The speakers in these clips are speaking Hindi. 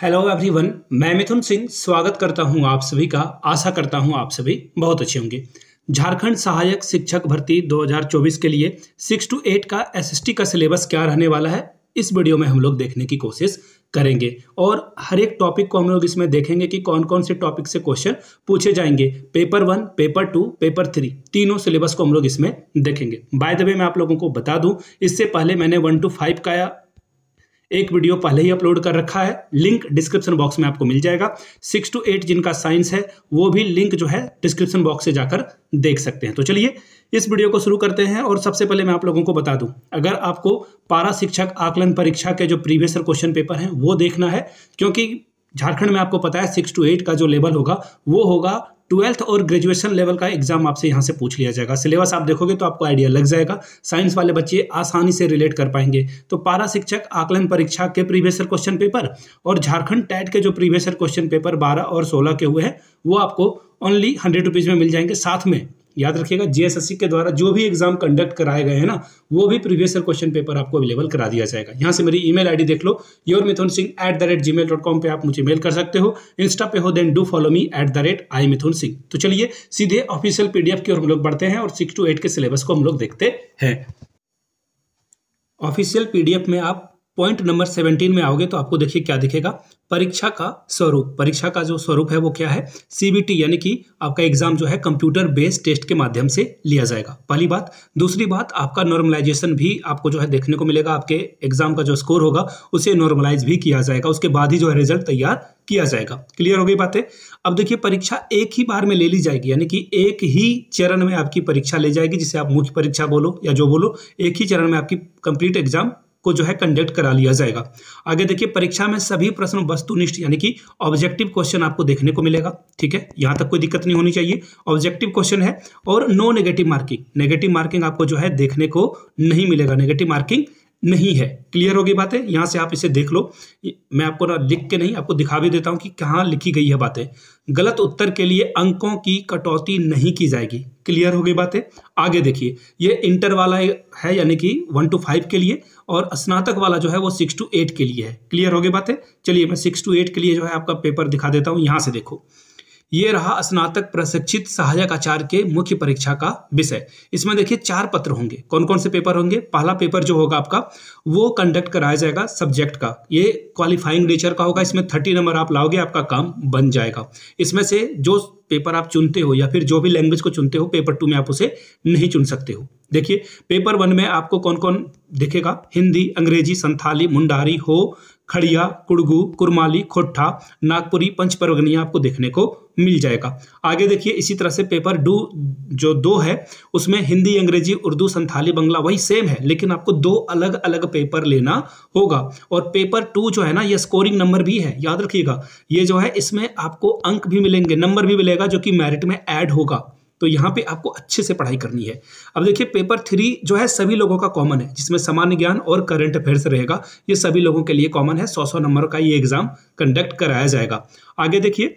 हेलो एवरीवन मैं मिथुन सिंह स्वागत करता हूं आप सभी का आशा करता हूं आप सभी बहुत अच्छे होंगे झारखंड सहायक शिक्षक भर्ती 2024 के लिए सिक्स टू एट का एसएसटी का सिलेबस क्या रहने वाला है इस वीडियो में हम लोग देखने की कोशिश करेंगे और हर एक टॉपिक को हम लोग इसमें देखेंगे कि कौन कौन से टॉपिक से क्वेश्चन पूछे जाएंगे paper one paper two paper three तीनों सिलेबस को हम लोग इसमें देखेंगे बाय द वे मैं आप लोगों को बता दूं इससे पहले मैंने वन टू फाइव का एक वीडियो पहले ही अपलोड कर रखा है लिंक डिस्क्रिप्शन बॉक्स में आपको मिल जाएगा सिक्स टू एट जिनका साइंस है वो भी लिंक जो है डिस्क्रिप्शन बॉक्स से जाकर देख सकते हैं तो चलिए इस वीडियो को शुरू करते हैं और सबसे पहले मैं आप लोगों को बता दूं अगर आपको पारा शिक्षक आकलन परीक्षा के जो प्रीवियस क्वेश्चन पेपर हैं वो देखना है क्योंकि झारखंड में आपको पता है सिक्स टू एट का जो लेवल होगा वो होगा ट्वेल्थ और ग्रेजुएशन लेवल का एग्जाम आपसे यहाँ से पूछ लिया जाएगा सिलेबस आप देखोगे तो आपको आइडिया लग जाएगा साइंस वाले बच्चे आसानी से रिलेट कर पाएंगे तो पारा शिक्षक आकलन परीक्षा के प्रीवियसर क्वेश्चन पेपर और झारखंड टैट के जो प्रीवियसर क्वेश्चन पेपर बारह और सोलह के हुए हैं वो आपको ओनली हंड्रेड रुपीज़ में मिल जाएंगे साथ में याद रखिएगा जीएसएससी के द्वारा जो भी एग्जाम कंडक्ट कराए गए हैं ना वो भी प्रीवियस ईयर क्वेश्चन पेपर आपको अवेलेबल करा दिया जाएगा यहाँ से मेरी ईमेल आईडी देख लो your Mithun Singh at the rate Gmail dot com पर आप मुझे मेल कर सकते हो इंस्टा पे हो then do follow me at the rate I Mithun Singh तो चलिए सीधे ऑफिशियल पीडीएफ की ओर हम लोग बढ़ते हैं और सिक्स टू एट के सिलेबस को हम लोग देखते हैं ऑफिशियल पीडीएफ में आप पॉइंट नंबर सेवनटीन में आओगे तो आपको देखिए क्या दिखेगा परीक्षा का स्वरूप परीक्षा का जो स्वरूप है वो क्या है सीबीटी यानी कि आपका एग्जाम जो है कंप्यूटर बेस्ड टेस्ट के माध्यम से लिया जाएगा पहली बात दूसरी बात आपका नॉर्मलाइजेशन भी आपको जो है देखने को मिलेगा आपके एग्जाम का जो स्कोर होगा उसे नॉर्मलाइज भी किया जाएगा उसके बाद ही जो है रिजल्ट तैयार किया जाएगा क्लियर हो गई बातें अब देखिए परीक्षा एक ही बार में ले ली जाएगी यानी कि एक ही चरण में आपकी परीक्षा ले जाएगी जिसे आप मुख्य परीक्षा बोलो या जो बोलो एक ही चरण में आपकी कंप्लीट एग्जाम को जो है कंडक्ट करा लिया जाएगा आगे देखिए परीक्षा में सभी प्रश्न वस्तुनिष्ठ यानी कि ऑब्जेक्टिव क्वेश्चन आपको देखने को मिलेगा ठीक है यहाँ तक कोई दिक्कत नहीं होनी चाहिए ऑब्जेक्टिव क्वेश्चन है और no negative marking negative marking आपको जो है देखने को नहीं मिलेगा नेगेटिव मार्किंग नहीं है क्लियर होगी बातें यहाँ से आप इसे देख लो मैं आपको ना लिख के नहीं आपको दिखा भी देता हूँ कि कहाँ लिखी गई है बातें गलत उत्तर के लिए अंकों की कटौती नहीं की जाएगी क्लियर होगी बातें आगे देखिए ये इंटर वाला है यानी कि वन टू फाइव के लिए और स्नातक वाला जो है वो सिक्स टू एट के लिए है क्लियर होगी बातें चलिए मैं सिक्स टू एट के लिए जो है आपका पेपर दिखा देता हूँ यहाँ से देखो ये रहा स्नातक प्रशिक्षित सहायक आचार्य के मुख्य परीक्षा का विषय इसमें देखिए चार पत्र होंगे कौन कौन से पेपर होंगे पहला पेपर जो होगा आपका वो कंडक्ट कराया जाएगा सब्जेक्ट का ये क्वालिफाइंग नेचर का होगा इसमें थर्टी नंबर आप लाओगे आपका काम बन जाएगा इसमें से जो पेपर आप चुनते हो या फिर जो भी लैंग्वेज को चुनते हो पेपर टू में आप उसे नहीं चुन सकते हो देखिए पेपर वन में आपको कौन कौन दिखेगा हिंदी अंग्रेजी संथाली मुंडारी हो खड़िया कुड़गू कुरमाली खोटा नागपुरी पंच आपको देखने को मिल जाएगा आगे देखिए इसी तरह से पेपर डू जो दो है उसमें हिंदी अंग्रेजी उर्दू संथाली बंगला वही सेम है लेकिन आपको दो अलग अलग पेपर लेना होगा और पेपर टू जो है ना ये स्कोरिंग नंबर भी है याद रखिएगा ये जो है इसमें आपको अंक भी मिलेंगे नंबर भी मिलेगा जो कि मेरिट में ऐड होगा तो यहाँ पे आपको अच्छे से पढ़ाई करनी है अब देखिए पेपर थ्री जो है सभी लोगों का कॉमन है जिसमें सामान्य ज्ञान और करंट अफेयर्स रहेगा ये सभी लोगों के लिए कॉमन है सौ सौ नंबर का ये एग्जाम कंडक्ट कराया जाएगा आगे देखिए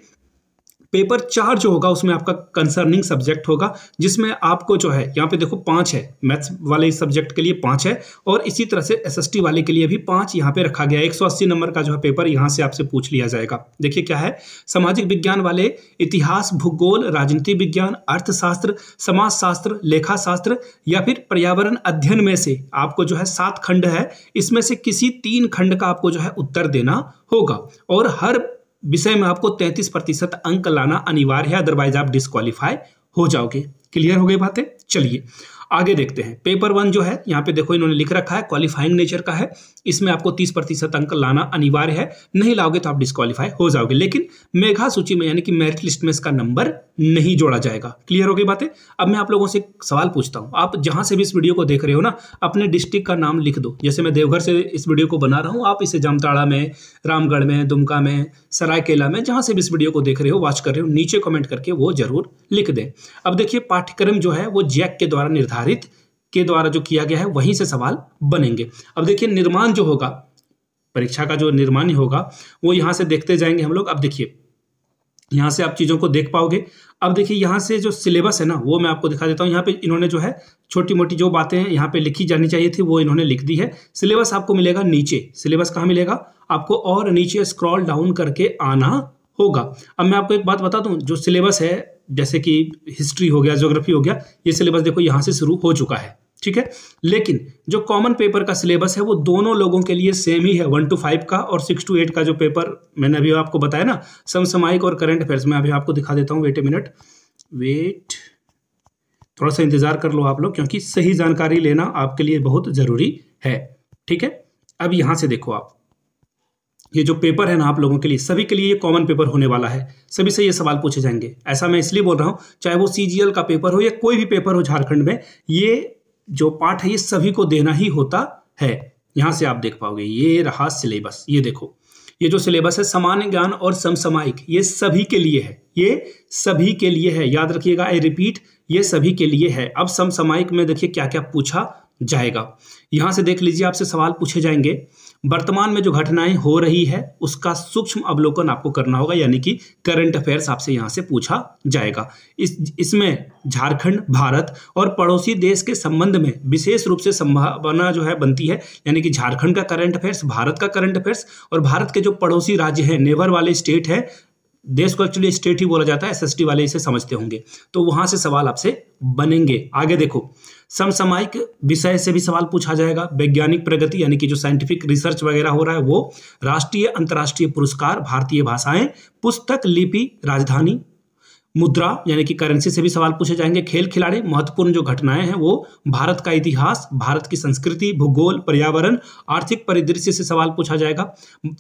पेपर चार जो होगा उसमें आपका कंसर्निंग सब्जेक्ट होगा जिसमें आपको जो है यहाँ पे देखो पाँच है मैथ्स वाले सब्जेक्ट के लिए पाँच है और इसी तरह से एसएसटी वाले के लिए भी पाँच यहाँ पे रखा गया है अस्सी नंबर का जो है पेपर यहाँ से आपसे पूछ लिया जाएगा देखिए क्या है सामाजिक विज्ञान वाले इतिहास भूगोल राजनीति विज्ञान अर्थशास्त्र समाजशास्त्र शास्त्र या फिर पर्यावरण अध्ययन में से आपको जो है सात खंड है इसमें से किसी तीन खंड का आपको जो है उत्तर देना होगा और हर विषय में आपको 33 प्रतिशत अंक लाना अनिवार्य है अदरवाइज आप डिस्कालीफाई हो जाओगे क्लियर हो गई बातें चलिए आगे देखते हैं पेपर वन जो है यहाँ पे देखो इन्होंने लिख रखा है क्वालिफाइंग नेचर का है इसमें आपको तीस प्रतिशत अंक लाना अनिवार्य है नहीं लाओगे तो आप डिस्कालीफाई हो जाओगे लेकिन मेघा सूची में यानी कि मेरिट लिस्ट में इसका नंबर नहीं जोड़ा जाएगा क्लियर हो गई बातें अब मैं आप लोगों से सवाल पूछता हूँ आप जहाँ से भी इस वीडियो को देख रहे हो ना अपने डिस्ट्रिक्ट का नाम लिख दो जैसे मैं देवघर से इस वीडियो को बना रहा हूँ आप इसे जामताड़ा में रामगढ़ में दुमका में सरायकेला में जहाँ से भी इस वीडियो को देख रहे हो वॉच कर रहे हो नीचे कॉमेंट करके वो जरूर लिख दें अब देखिए पाठ्यक्रम जो है वो जैक के द्वारा निर्धारित आधारित के द्वारा जो किया गया है वहीं से सवाल बनेंगे अब देखिए निर्माण जो होगा परीक्षा का जो निर्माण होगा वो यहाँ से देखते जाएंगे हम लोग अब देखिए यहाँ से आप चीज़ों को देख पाओगे अब देखिए यहाँ से जो सिलेबस है ना वो मैं आपको दिखा देता हूँ यहाँ पे इन्होंने जो है छोटी मोटी जो बातें हैं यहाँ पे लिखी जानी चाहिए थी वो इन्होंने लिख दी है सिलेबस आपको मिलेगा नीचे सिलेबस कहाँ मिलेगा आपको और नीचे स्क्रॉल डाउन करके आना होगा अब मैं आपको एक बात बता दूँ जो सिलेबस है जैसे कि हिस्ट्री हो गया ज्योग्राफी हो गया ये सिलेबस देखो यहाँ से शुरू हो चुका है ठीक है लेकिन जो कॉमन पेपर का सिलेबस है वो दोनों लोगों के लिए सेम ही है वन टू फाइव का और सिक्स टू एट का जो पेपर मैंने अभी आपको बताया ना समसामायिक और करंट अफेयर्स मैं अभी आपको दिखा देता हूँ वेट ए मिनट वेट थोड़ा सा इंतज़ार कर लो आप लोग क्योंकि सही जानकारी लेना आपके लिए बहुत ज़रूरी है ठीक है अब यहाँ से देखो आप ये जो पेपर है ना आप लोगों के लिए सभी के लिए ये कॉमन पेपर होने वाला है सभी से ये सवाल पूछे जाएंगे ऐसा मैं इसलिए बोल रहा हूँ चाहे वो सी का पेपर हो या कोई भी पेपर हो झारखंड में ये जो पाठ है ये सभी को देना ही होता है यहाँ से आप देख पाओगे ये रहा सिलेबस ये देखो ये जो सिलेबस है सामान्य ज्ञान और समसामायिक ये सभी के लिए है ये सभी के लिए है याद रखिएगा आई रिपीट ये सभी के लिए है अब समसामायिक में देखिए क्या क्या पूछा जाएगा यहाँ से देख लीजिए आपसे सवाल पूछे जाएंगे वर्तमान में जो घटनाएं हो रही है उसका सूक्ष्म अवलोकन आपको करना होगा यानी कि करंट अफेयर्स आपसे यहां से पूछा जाएगा इस इसमें झारखंड भारत और पड़ोसी देश के संबंध में विशेष रूप से संभावना जो है बनती है यानी कि झारखंड का करंट अफेयर्स भारत का करंट अफेयर्स और भारत के जो पड़ोसी राज्य हैं नेबर वाले स्टेट हैं देश को एक्चुअली स्टेट ही बोला जाता है एस वाले इसे समझते होंगे तो वहां से सवाल आपसे बनेंगे आगे देखो समसामायिक विषय से भी सवाल पूछा जाएगा वैज्ञानिक प्रगति यानी कि जो साइंटिफिक रिसर्च वगैरह हो रहा है वो राष्ट्रीय अंतर्राष्ट्रीय पुरस्कार भारतीय भाषाएं पुस्तक लिपि राजधानी मुद्रा यानी कि करेंसी से भी सवाल पूछे जाएंगे खेल खिलाड़ी महत्वपूर्ण जो घटनाएं हैं वो भारत का इतिहास भारत की संस्कृति भूगोल पर्यावरण आर्थिक परिदृश्य से सवाल पूछा जाएगा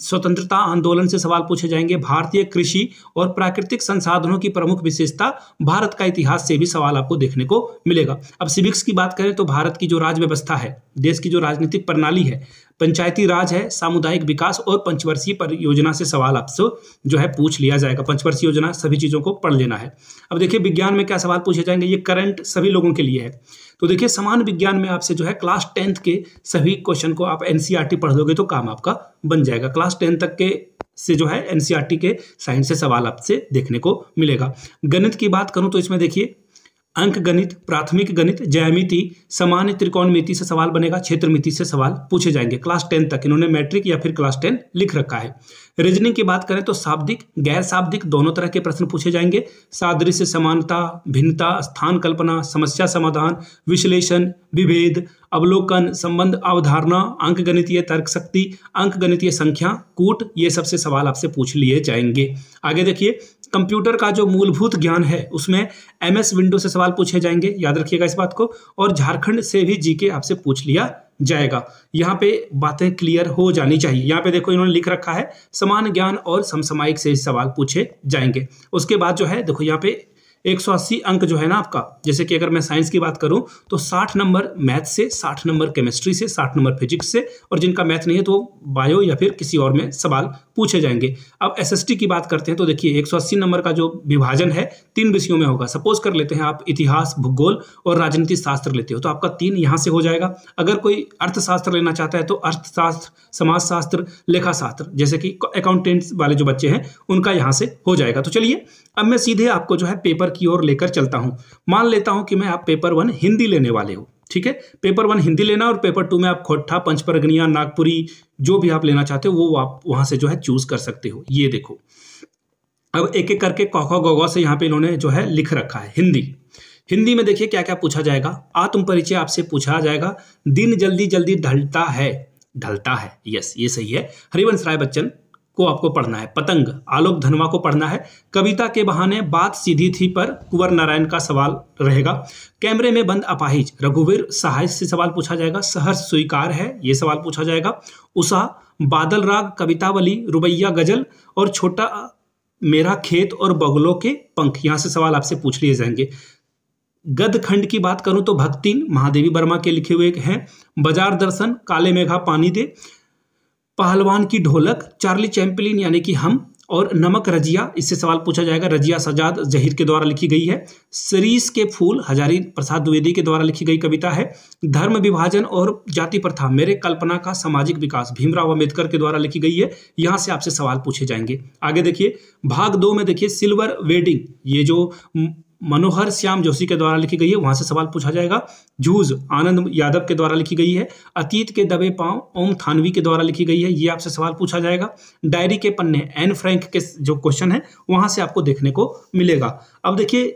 स्वतंत्रता आंदोलन से सवाल पूछे जाएंगे भारतीय कृषि और प्राकृतिक संसाधनों की प्रमुख विशेषता भारत का इतिहास से भी सवाल आपको देखने को मिलेगा अब सिविक्स की बात करें तो भारत की जो राज व्यवस्था है देश की जो राजनीतिक प्रणाली है पंचायती राज है सामुदायिक विकास और पंचवर्षीय परियोजना से सवाल आपसे जो है पूछ लिया जाएगा पंचवर्षीय योजना सभी चीज़ों को पढ़ लेना है अब देखिए विज्ञान में क्या सवाल पूछे जाएंगे ये करंट सभी लोगों के लिए है तो देखिए समान विज्ञान में आपसे जो है क्लास टेंथ के सभी क्वेश्चन को आप एनसीआरटी e पढ़ दोगे तो काम आपका बन जाएगा क्लास टेंथ तक के से जो है एनसीआरटी e के साइंस से सवाल आपसे देखने को मिलेगा गणित की बात करूं तो इसमें देखिए अंक गणित प्राथमिक गणित जयमिति सामान्य त्रिकोणमिति से सवाल बनेगा क्षेत्रमिति से सवाल पूछे जाएंगे क्लास टेन तक इन्होंने मैट्रिक या फिर क्लास टेन लिख रखा है रीजनिंग की बात करें तो शाब्दिक गैर शाब्दिक दोनों तरह के प्रश्न पूछे जाएंगे सादृश्य समानता भिन्नता स्थान कल्पना समस्या समाधान विश्लेषण विभेद अवलोकन संबंध अवधारणा अंक गणितीय तर्क शक्ति अंक गणितीय संख्या कूट ये सबसे सवाल आपसे पूछ लिए जाएंगे आगे देखिए कंप्यूटर का जो मूलभूत ज्ञान है उसमें एम एस विंडो से सवाल पूछे जाएंगे याद रखिएगा इस बात को और झारखंड से भी जीके आपसे पूछ लिया जाएगा यहाँ पे बातें क्लियर हो जानी चाहिए यहाँ पे देखो इन्होंने लिख रखा है समान ज्ञान और समसामायिक से सवाल पूछे जाएंगे उसके बाद जो है देखो यहाँ पे 180 अंक जो है ना आपका जैसे कि अगर मैं साइंस की बात करूं तो 60 नंबर मैथ से 60 नंबर केमिस्ट्री से 60 नंबर फिजिक्स से और जिनका मैथ नहीं है तो बायो या फिर किसी और में सवाल पूछे जाएंगे अब एसएसटी की बात करते हैं तो देखिए 180 नंबर का जो विभाजन है तीन विषयों में होगा सपोज कर लेते हैं आप इतिहास भूगोल और राजनीति शास्त्र लेते हो तो आपका तीन यहाँ से हो जाएगा अगर कोई अर्थशास्त्र लेना चाहता है तो अर्थशास्त्र समाजशास्त्र लेखाशास्त्र जैसे कि अकाउंटेंट्स वाले जो बच्चे हैं उनका यहाँ से हो जाएगा तो चलिए अब मैं सीधे आपको जो है पेपर पेपर की ओर लेकर चलता हूँ मान लेता हूँ कि मैं आप पेपर वन हिंदी लेने वाले हो ठीक है पेपर वन हिंदी लेना और पेपर टू में आप खोटा पंचपरगनिया नागपुरी जो भी आप लेना चाहते हो वो आप वहाँ से जो है चूज कर सकते हो ये देखो अब एक एक करके कौ कौखा गौ से यहाँ पे इन्होंने जो है लिख रखा है हिंदी हिंदी में देखिए क्या क्या पूछा जाएगा आत्म परिचय आपसे पूछा जाएगा दिन जल्दी जल्दी ढलता है ढलता है यस ये सही है हरिवंश राय बच्चन को आपको पढ़ना है पतंग आलोक धनवा को पढ़ना है कविता के बहाने बात सीधी थी पर कुंवर नारायण का सवाल रहेगा कैमरे में बंद अपाहिज रघुवीर सहाय से सवाल पूछा जाएगा सहर स्वीकार है ये सवाल पूछा जाएगा उषा बादल राग कवितावली रुबैया गजल और छोटा मेरा खेत और बगलों के पंख यहाँ से सवाल आपसे पूछ लिए जाएंगे गद खंड की बात करूं तो भक्तिन महादेवी वर्मा के लिखे हुए हैं बाजार दर्शन काले मेघा पानी दे पहलवान की ढोलक चार्ली चैम्पलिन यानी कि हम और नमक रजिया इससे सवाल पूछा जाएगा रजिया सजाद जहीर के द्वारा लिखी गई है सरीस के फूल हजारी प्रसाद द्विवेदी के द्वारा लिखी गई कविता है धर्म विभाजन और जाति प्रथा मेरे कल्पना का सामाजिक विकास भीमराव अम्बेडकर के द्वारा लिखी गई है यहाँ से आपसे सवाल पूछे जाएंगे आगे देखिए भाग दो में देखिए सिल्वर वेडिंग ये जो मनोहर श्याम जोशी के द्वारा लिखी गई है वहां से सवाल पूछा जाएगा जूज आनंद यादव के द्वारा लिखी गई है अतीत के दबे पांव ओम थानवी के द्वारा लिखी गई है ये आपसे सवाल पूछा जाएगा डायरी के पन्ने एन फ्रैंक के जो क्वेश्चन है वहां से आपको देखने को मिलेगा अब देखिए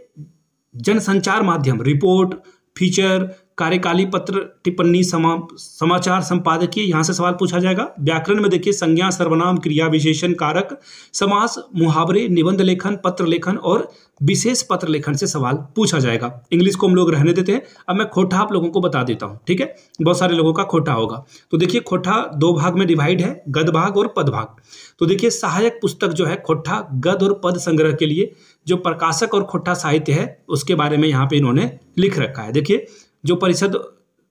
जनसंचार माध्यम रिपोर्ट फीचर कार्यकाली पत्र टिप्पणी समा समाचार संपादकीय यहाँ से सवाल पूछा जाएगा व्याकरण में देखिए संज्ञा सर्वनाम क्रिया विशेषण कारक समास मुहावरे निबंध लेखन पत्र लेखन और विशेष पत्र लेखन से सवाल पूछा जाएगा इंग्लिश को हम लोग रहने देते हैं अब मैं खोटा आप लोगों को बता देता हूँ ठीक है बहुत सारे लोगों का खोटा होगा तो देखिए खोटा दो भाग में डिवाइड है गद भाग और पद भाग तो देखिए सहायक पुस्तक जो है खोटा गद और पद संग्रह के लिए जो प्रकाशक और खोटा साहित्य है उसके बारे में यहाँ पे इन्होंने लिख रखा है देखिए जो परिषद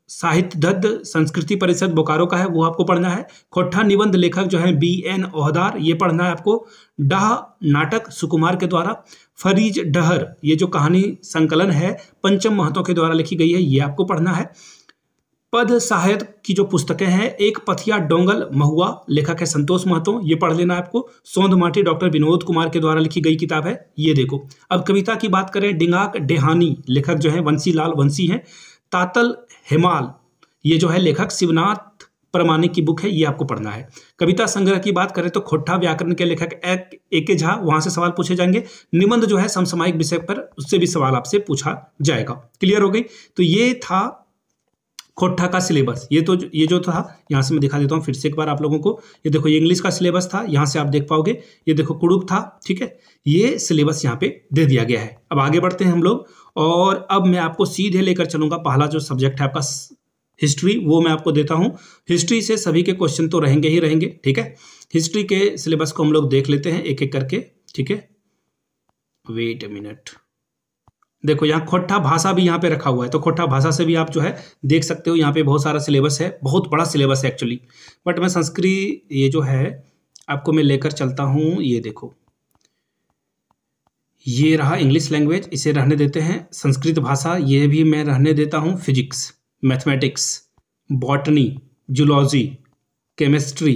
साहित्यदत्त संस्कृति परिषद बोकारो का है वो आपको पढ़ना है खोठा निबंध लेखक जो है बी एन ओहदार ये पढ़ना है आपको डह नाटक सुकुमार के द्वारा फरीज डहर ये जो कहानी संकलन है पंचम महतो के द्वारा लिखी गई है ये आपको पढ़ना है पद साहित्य की जो पुस्तकें हैं एक पथिया डोंगल महुआ लेखक है संतोष महतो ये पढ़ लेना आपको सौंध माटी डॉक्टर विनोद कुमार के द्वारा लिखी गई किताब है ये देखो अब कविता की बात करें डिंगाक डेहानी लेखक जो है वंशी लाल वंशी हैं तातल हेमाल ये जो है लेखक शिवनाथ प्रमाणिक की बुक है ये आपको पढ़ना है कविता संग्रह की बात करें तो खोटा व्याकरण के लेखक ए के झा वहां से सवाल पूछे जाएंगे निबंध जो है समसामयिक विषय पर उससे भी सवाल आपसे पूछा जाएगा क्लियर हो गई तो ये था खोटा का सिलेबस ये तो ये जो था यहाँ से मैं दिखा देता हूँ फिर से एक बार आप लोगों को ये देखो ये इंग्लिश का सिलेबस था यहाँ से आप देख पाओगे ये देखो कुड़ुक था ठीक है ये सिलेबस यहाँ पे दे दिया गया है अब आगे बढ़ते हैं हम लोग और अब मैं आपको सीधे लेकर चलूंगा पहला जो सब्जेक्ट है आपका हिस्ट्री वो मैं आपको देता हूँ हिस्ट्री से सभी के क्वेश्चन तो रहेंगे ही रहेंगे ठीक है हिस्ट्री के सिलेबस को हम लोग देख लेते हैं एक एक करके ठीक है वेट ए मिनट देखो यहाँ खोटा भाषा भी यहाँ पे रखा हुआ है तो खोटा भाषा से भी आप जो है देख सकते हो यहाँ पे बहुत सारा सिलेबस है बहुत बड़ा सिलेबस है एक्चुअली बट मैं संस्कृत ये जो है आपको मैं लेकर चलता हूँ ये देखो ये रहा इंग्लिश लैंग्वेज इसे रहने देते हैं संस्कृत भाषा ये भी मैं रहने देता हूँ physics mathematics botany zoology chemistry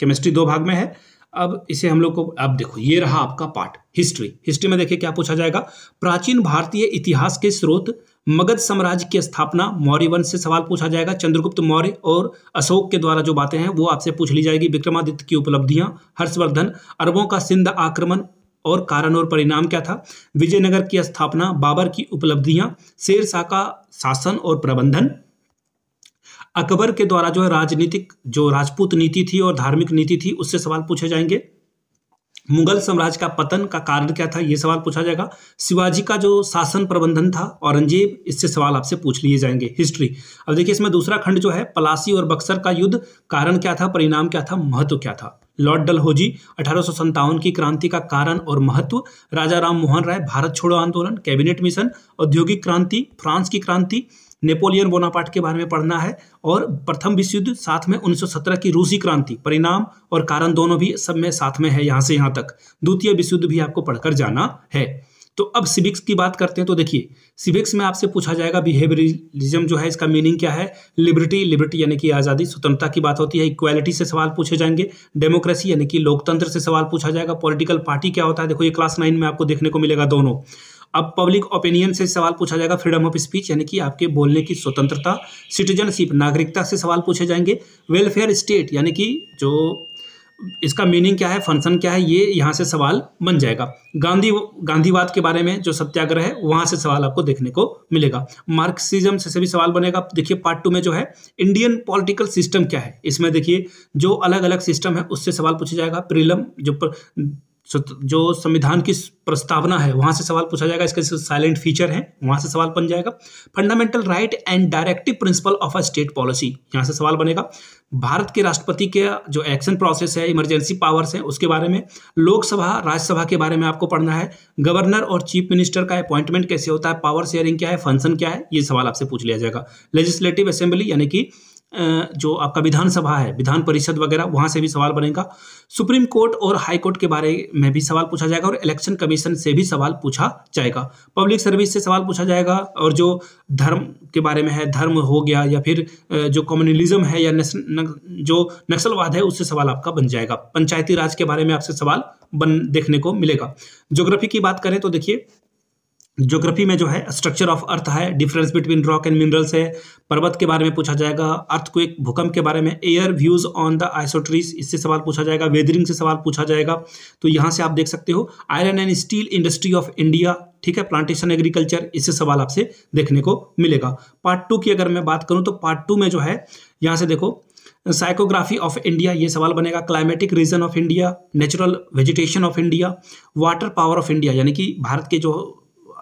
chemistry दो भाग में है अब इसे हम लोग को अब देखो ये रहा आपका पार्ट हिस्ट्री हिस्ट्री में देखिए क्या पूछा जाएगा प्राचीन भारतीय इतिहास के स्रोत मगध साम्राज्य की स्थापना मौर्य वंश से सवाल पूछा जाएगा चंद्रगुप्त मौर्य और अशोक के द्वारा जो बातें हैं वो आपसे पूछ ली जाएगी विक्रमादित्य की उपलब्धियां हर्षवर्धन अरबों का सिंध आक्रमण और कारण और परिणाम क्या था विजयनगर की स्थापना बाबर की उपलब्धियां शेर शाह का शासन और प्रबंधन अकबर के द्वारा जो है राजनीतिक जो राजपूत नीति थी और धार्मिक नीति थी उससे सवाल पूछे जाएंगे मुगल साम्राज्य का पतन का कारण क्या था ये सवाल पूछा जाएगा शिवाजी का जो शासन प्रबंधन था औरंगजेब इससे सवाल आपसे पूछ लिए जाएंगे हिस्ट्री अब देखिए इसमें दूसरा खंड जो है पलासी और बक्सर का युद्ध कारण क्या था परिणाम क्या था महत्व क्या था लॉर्ड डलहोजी अठारह की क्रांति का कारण और महत्व राजा राम मोहन राय भारत छोड़ो आंदोलन कैबिनेट मिशन औद्योगिक क्रांति फ्रांस की क्रांति नेपोलियन बोनापार्ट के बारे में पढ़ना है और प्रथम विश्व युद्ध साथ में 1917 की रूसी क्रांति परिणाम और कारण दोनों भी सब में साथ में है यहाँ से यहाँ तक द्वितीय विश्व युद्ध भी आपको पढ़कर जाना है तो अब सिविक्स की बात करते हैं तो देखिए सिविक्स में आपसे पूछा जाएगा बिहेवियरिज्म जो है इसका मीनिंग क्या है लिबर्टी लिबर्टी यानी कि आज़ादी स्वतंत्रता की बात होती है इक्वालिटी से सवाल पूछे जाएंगे डेमोक्रेसी यानी कि लोकतंत्र से सवाल पूछा जाएगा पॉलिटिकल पार्टी क्या होता है देखो ये क्लास नाइन में आपको देखने को मिलेगा दोनों अब पब्लिक ओपिनियन से सवाल पूछा जाएगा फ्रीडम ऑफ स्पीच यानी कि आपके बोलने की स्वतंत्रता सिटीजनशिप नागरिकता से सवाल पूछे जाएंगे वेलफेयर स्टेट यानी कि जो इसका मीनिंग क्या है फंक्शन क्या है ये यहाँ से सवाल बन जाएगा गांधी गांधीवाद के बारे में जो सत्याग्रह है वहाँ से सवाल आपको देखने को मिलेगा मार्क्सिज्म से भी सवाल बनेगा देखिए पार्ट टू में जो है इंडियन पॉलिटिकल सिस्टम क्या है इसमें देखिए जो अलग अलग सिस्टम है उससे सवाल पूछा जाएगा प्रिलम जो तो जो संविधान की प्रस्तावना है वहां से सवाल पूछा जाएगा इसके साइलेंट फीचर है वहां से सवाल बन जाएगा fundamental right and directive principle of a state policy यहां से सवाल बनेगा भारत के राष्ट्रपति के जो एक्शन प्रोसेस है इमरजेंसी पावर्स है उसके बारे में लोकसभा राज्यसभा के बारे में आपको पढ़ना है गवर्नर और चीफ मिनिस्टर का अपॉइंटमेंट कैसे होता है पावर शेयरिंग क्या है फंक्शन क्या है ये सवाल आपसे पूछ लिया जाएगा लेजिस्लेटिव असेंबली यानी कि जो आपका विधानसभा है विधान परिषद वगैरह वहाँ से भी सवाल बनेगा सुप्रीम कोर्ट और हाई कोर्ट के बारे में भी सवाल पूछा जाएगा और इलेक्शन कमीशन से भी सवाल पूछा जाएगा पब्लिक सर्विस से सवाल पूछा जाएगा और जो धर्म के बारे में है धर्म हो गया या फिर जो कम्युनलिज्म है या न, जो नक्सलवाद है उससे सवाल आपका बन जाएगा पंचायती राज के बारे में आपसे सवाल बन देखने को मिलेगा ज्योग्राफी की बात करें तो देखिए ज्योग्राफी में जो है स्ट्रक्चर ऑफ अर्थ है difference between rock and minerals है पर्वत के बारे में पूछा जाएगा अर्थ को एक भूकंप के बारे में Airy views on the isostasy इससे सवाल पूछा जाएगा वेदरिंग से सवाल पूछा जाएगा तो यहाँ से आप देख सकते हो iron and steel industry of India ठीक है प्लांटेशन एग्रीकल्चर इससे सवाल आपसे देखने को मिलेगा पार्ट टू की अगर मैं बात करूँ तो पार्ट टू में जो है यहाँ से देखो साइकोग्राफी ऑफ इंडिया ये सवाल बनेगा climatic region of India natural vegetation of India water power of India यानी कि भारत के जो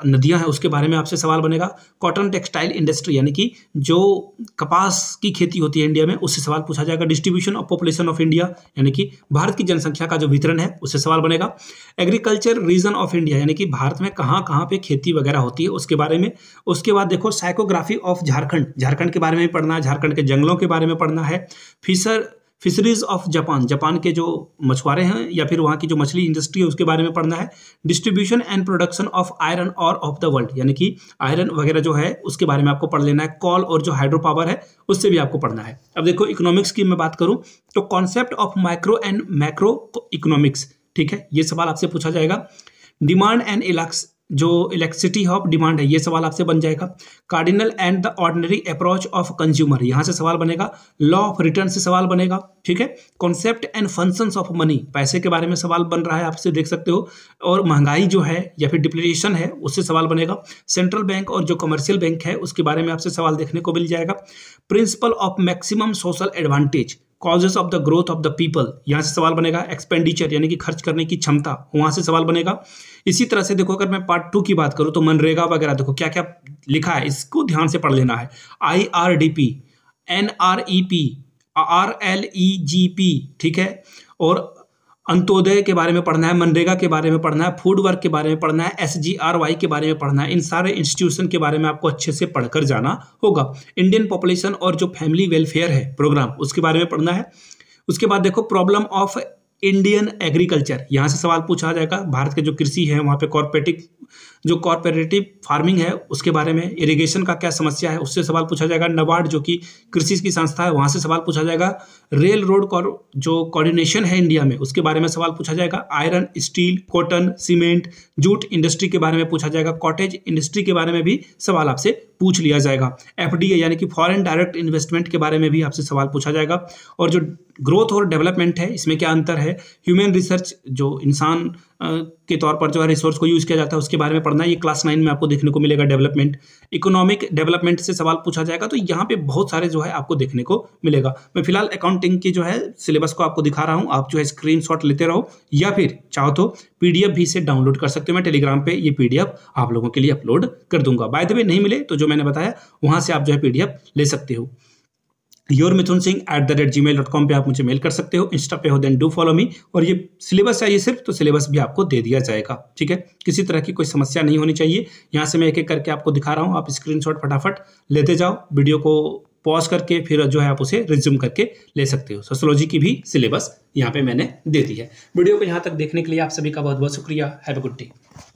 नदियां हैं उसके बारे में आपसे सवाल बनेगा कॉटन टेक्सटाइल इंडस्ट्री यानी कि जो कपास की खेती होती है इंडिया में उससे सवाल पूछा जाएगा distribution of population of India यानी कि भारत की जनसंख्या का जो वितरण है उससे सवाल बनेगा एग्रीकल्चर रीजन ऑफ इंडिया यानी कि भारत में कहाँ कहाँ पर खेती वगैरह होती है उसके बारे में उसके बाद देखो साइकोग्राफी ऑफ झारखंड झारखंड के बारे में पढ़ना है झारखंड के जंगलों के बारे में पढ़ना है fisher fisheries of Japan Japan के जो मछुआरे हैं या फिर वहाँ की जो मछली इंडस्ट्री है उसके बारे में पढ़ना है distribution and production of iron और ऑफ द वर्ल्ड यानी कि आयरन वगैरह जो है उसके बारे में आपको पढ़ लेना है कॉल और जो हाइड्रो पावर है उससे भी आपको पढ़ना है अब देखो इकोनॉमिक्स की मैं बात करूँ तो concept of micro and macro economics ठीक है ये सवाल आपसे पूछा जाएगा डिमांड एंड जो इलेक्ट्रिसिटी ऑफ डिमांड है ये सवाल आपसे बन जाएगा cardinal and the ordinal approach of consumer यहाँ से सवाल बनेगा लॉ ऑफ रिटर्न से सवाल बनेगा ठीक है concept and functions of money पैसे के बारे में सवाल बन रहा है आपसे देख सकते हो और महंगाई जो है या फिर डिप्लेशन है उससे सवाल बनेगा सेंट्रल बैंक और जो कमर्शियल बैंक है उसके बारे में आपसे सवाल देखने को मिल जाएगा principle of maximum social advantage causes of the growth of the people यहाँ से सवाल बनेगा एक्सपेंडिचर यानी कि खर्च करने की क्षमता वहाँ से सवाल बनेगा इसी तरह से देखो अगर मैं पार्ट टू की बात करूँ तो मनरेगा वगैरह देखो क्या क्या लिखा है इसको ध्यान से पढ़ लेना है I R D P N R E P R L E G P ठीक है और अंत्योदय के बारे में पढ़ना है मनरेगा के बारे में पढ़ना है फूड वर्क के बारे में पढ़ना है एस के बारे में पढ़ना है इन सारे इंस्टीट्यूशन के बारे में आपको अच्छे से पढ़कर जाना होगा इंडियन पॉपुलेशन और जो फैमिली वेलफेयर है प्रोग्राम उसके बारे में पढ़ना है उसके बाद देखो प्रॉब्लम ऑफ इंडियन एग्रीकल्चर यहाँ से सवाल पूछा जाएगा भारत के जो कृषि है वहाँ पे कॉरपोरेटिव जो कॉरपोरेटिव फार्मिंग है उसके बारे में इरिगेशन का क्या समस्या है उससे सवाल पूछा जाएगा नबार्ड जो कि कृषि की संस्था है वहाँ से सवाल पूछा जाएगा रेल रोड जो कोऑर्डिनेशन है इंडिया में उसके बारे में सवाल पूछा जाएगा iron steel cotton cement jute industry के बारे में पूछा जाएगा कॉटेज इंडस्ट्री के बारे में भी सवाल आपसे पूछ लिया जाएगा एफ यानी कि फॉरन डायरेक्ट इन्वेस्टमेंट के बारे में भी आपसे सवाल पूछा जाएगा और जो ग्रोथ और डेवलपमेंट है इसमें क्या अंतर है है ह्यूमन रिसर्च जो इंसान के तौर पर जो है रिसोर्स को यूज़ किया जाता है उसके बारे में पढ़ना है ये क्लास नाइन में आपको देखने को मिलेगा डेवलपमेंट इकोनॉमिक डेवलपमेंट से सवाल पूछा जाएगा तो यहाँ पे बहुत सारे जो है आपको देखने को मिलेगा मैं फिलहाल अकाउंटिंग की जो है सिलेबस को आपको दिखा रहा हूँ आप जो है स्क्रीन लेते रहो या फिर चाहो तो पी भी इसे डाउनलोड कर सकते हो मैं टेलीग्राम पर ये पी आप लोगों के लिए अपलोड कर दूंगा बाय द वे नहीं मिले तो जो मैंने बताया वहाँ से आप जो है पी ले सकते हो your Mithun Singh at the rate Gmail dot com पर आप मुझे मेल कर सकते हो इंस्टा पे हो देन डू फॉलो मी और ये सिलेबस है ये सिर्फ तो सिलेबस भी आपको दे दिया जाएगा ठीक है किसी तरह की कोई समस्या नहीं होनी चाहिए यहाँ से मैं एक एक करके आपको दिखा रहा हूँ आप स्क्रीन फटाफट लेते जाओ वीडियो को पॉज करके फिर जो है आप उसे रिज्यूम करके ले सकते हो सोशोलॉजी की भी सिलेबस यहाँ पे मैंने दे दी है वीडियो को यहाँ तक देखने के लिए आप सभी का बहुत बहुत शुक्रिया हैव अ गुड डे